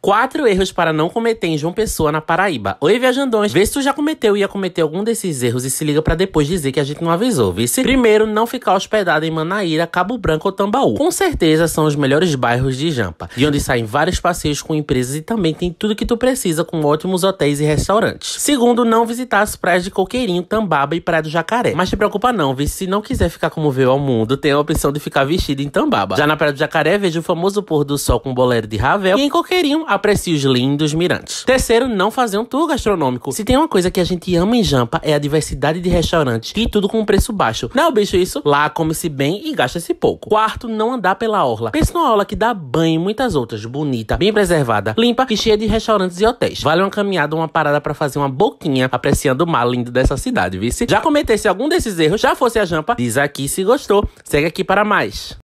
Quatro erros para não cometer em João Pessoa, na Paraíba. Oi, viajandões. Vê se tu já cometeu e ia cometer algum desses erros e se liga para depois dizer que a gente não avisou, vice? Primeiro, não ficar hospedado em Manaíra, Cabo Branco ou Tambaú. Com certeza são os melhores bairros de Jampa, de onde saem vários passeios com empresas e também tem tudo que tu precisa com ótimos hotéis e restaurantes. Segundo, não visitar as praias de Coqueirinho, Tambaba e Praia do Jacaré. Mas te preocupa não, vice. Se não quiser ficar como veio ao mundo, tem a opção de ficar vestido em Tambaba. Já na Praia do Jacaré, veja o famoso pôr do sol com bolero de Ravel e em Coqueirinho, aprecie os lindos mirantes. Terceiro, não fazer um tour gastronômico. Se tem uma coisa que a gente ama em Jampa é a diversidade de restaurantes e tudo com preço baixo. Não, bicho, isso? Lá come-se bem e gasta-se pouco. Quarto, não andar pela orla. Pensa numa orla que dá banho e muitas outras, bonita, bem preservada, limpa e cheia de restaurantes e hotéis. Vale uma caminhada, uma parada para fazer uma boquinha apreciando o mar lindo dessa cidade, vice? Já cometesse algum desses erros, já fosse a Jampa, diz aqui se gostou. Segue aqui para mais.